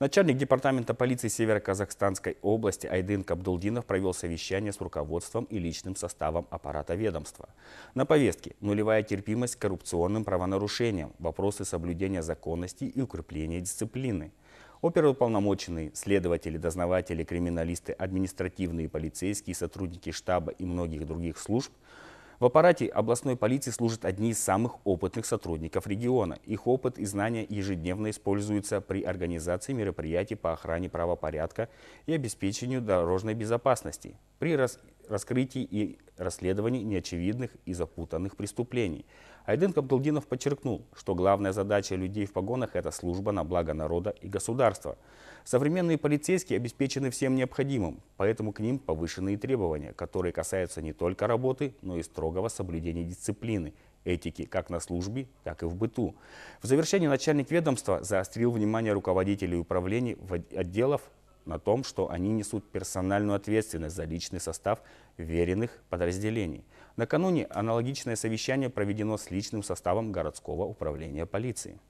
Начальник департамента полиции Северо-Казахстанской области Айдын Кабдулдинов провел совещание с руководством и личным составом аппарата ведомства. На повестке нулевая терпимость к коррупционным правонарушениям, вопросы соблюдения законности и укрепления дисциплины. Оперуполномоченные, следователи, дознаватели, криминалисты, административные полицейские, сотрудники штаба и многих других служб – в аппарате областной полиции служат одни из самых опытных сотрудников региона. Их опыт и знания ежедневно используются при организации мероприятий по охране правопорядка и обеспечению дорожной безопасности, при раскрытии и расследований неочевидных и запутанных преступлений. Айден Кабдулдинов подчеркнул, что главная задача людей в погонах – это служба на благо народа и государства. Современные полицейские обеспечены всем необходимым, поэтому к ним повышенные требования, которые касаются не только работы, но и строгого соблюдения дисциплины, этики как на службе, так и в быту. В завершении начальник ведомства заострил внимание руководителей управлений отделов на том, что они несут персональную ответственность за личный состав веренных подразделений. Накануне аналогичное совещание проведено с личным составом городского управления полиции.